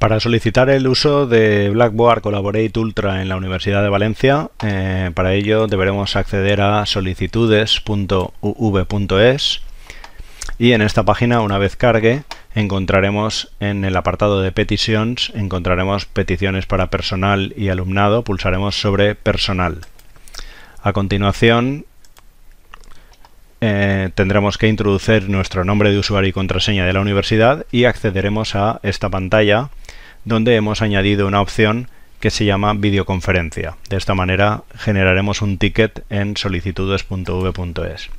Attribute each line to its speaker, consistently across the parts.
Speaker 1: Para solicitar el uso de Blackboard Collaborate Ultra en la Universidad de Valencia, eh, para ello deberemos acceder a solicitudes.uv.es y en esta página, una vez cargue, encontraremos en el apartado de peticiones, encontraremos peticiones para personal y alumnado, pulsaremos sobre personal. A continuación, eh, tendremos que introducir nuestro nombre de usuario y contraseña de la universidad y accederemos a esta pantalla donde hemos añadido una opción que se llama videoconferencia. De esta manera generaremos un ticket en solicitudes.v.es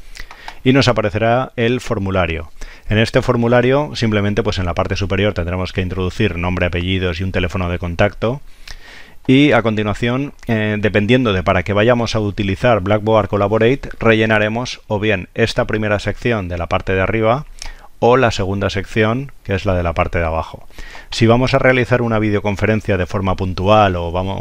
Speaker 1: y nos aparecerá el formulario. En este formulario simplemente pues en la parte superior tendremos que introducir nombre, apellidos y un teléfono de contacto. Y a continuación, eh, dependiendo de para que vayamos a utilizar Blackboard Collaborate, rellenaremos o bien esta primera sección de la parte de arriba o la segunda sección, que es la de la parte de abajo. Si vamos a realizar una videoconferencia de forma puntual o vamos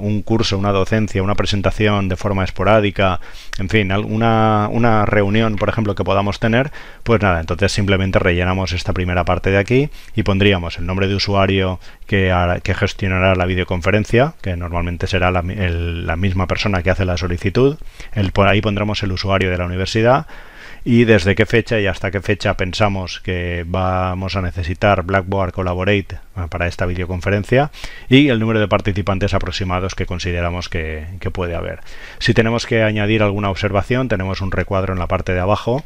Speaker 1: un curso, una docencia, una presentación de forma esporádica, en fin, alguna una reunión, por ejemplo, que podamos tener, pues nada, entonces simplemente rellenamos esta primera parte de aquí y pondríamos el nombre de usuario que, gestionará la videoconferencia, que normalmente será la, misma persona que hace la solicitud, por ahí pondremos el usuario de la universidad, y desde qué fecha y hasta qué fecha pensamos que vamos a necesitar Blackboard Collaborate ah, para esta videoconferencia y el número de participantes aproximados que consideramos que, puede haber. Si tenemos que añadir alguna observación, tenemos un recuadro en la parte de abajo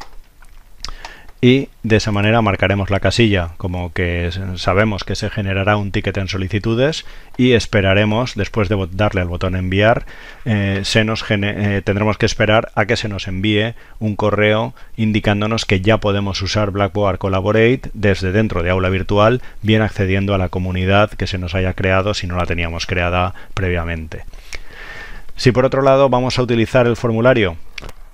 Speaker 1: y de esa manera marcaremos la casilla como que sabemos que se generará un ticket en solicitudes y esperaremos después de darle al botón enviar eh, eh, tendremos que esperar a que se nos envíe un correo indicándonos que ya podemos usar Blackboard Collaborate desde dentro de aula virtual bien accediendo a la comunidad que se nos haya creado si no la teníamos creada previamente si por otro lado vamos a utilizar el formulario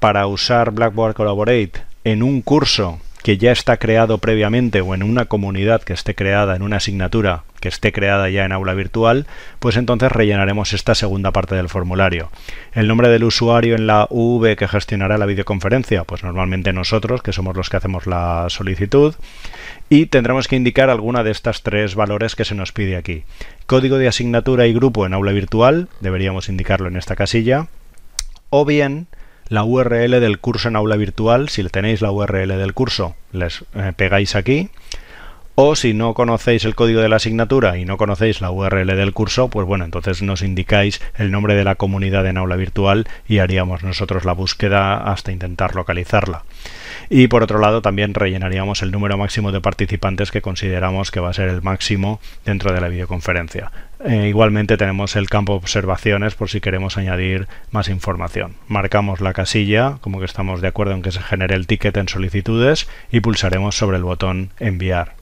Speaker 1: para usar Blackboard Collaborate en un curso que ya está creado previamente o en una comunidad que esté creada en una asignatura que esté creada ya en aula virtual, pues entonces rellenaremos esta segunda parte del formulario. El nombre del usuario en la UV que gestionará la videoconferencia, pues normalmente nosotros, que somos los que hacemos la solicitud, y tendremos que indicar alguna de estas tres valores que se nos pide aquí. Código de asignatura y grupo en aula virtual, deberíamos indicarlo en esta casilla, o bien la URL del curso en aula virtual, si le tenéis la URL del curso, les eh, pegáis aquí o si no conocéis el código de la asignatura y no conocéis la URL del curso, pues bueno, entonces nos indicáis el nombre de la comunidad en aula virtual y haríamos nosotros la búsqueda hasta intentar localizarla. Y por otro lado también rellenaríamos el número máximo de participantes que consideramos que va a ser el máximo dentro de la videoconferencia. Eh, igualmente tenemos el campo observaciones por si queremos añadir más información. Marcamos la casilla, como que estamos de acuerdo en que se genere el ticket en solicitudes y pulsaremos sobre el botón enviar.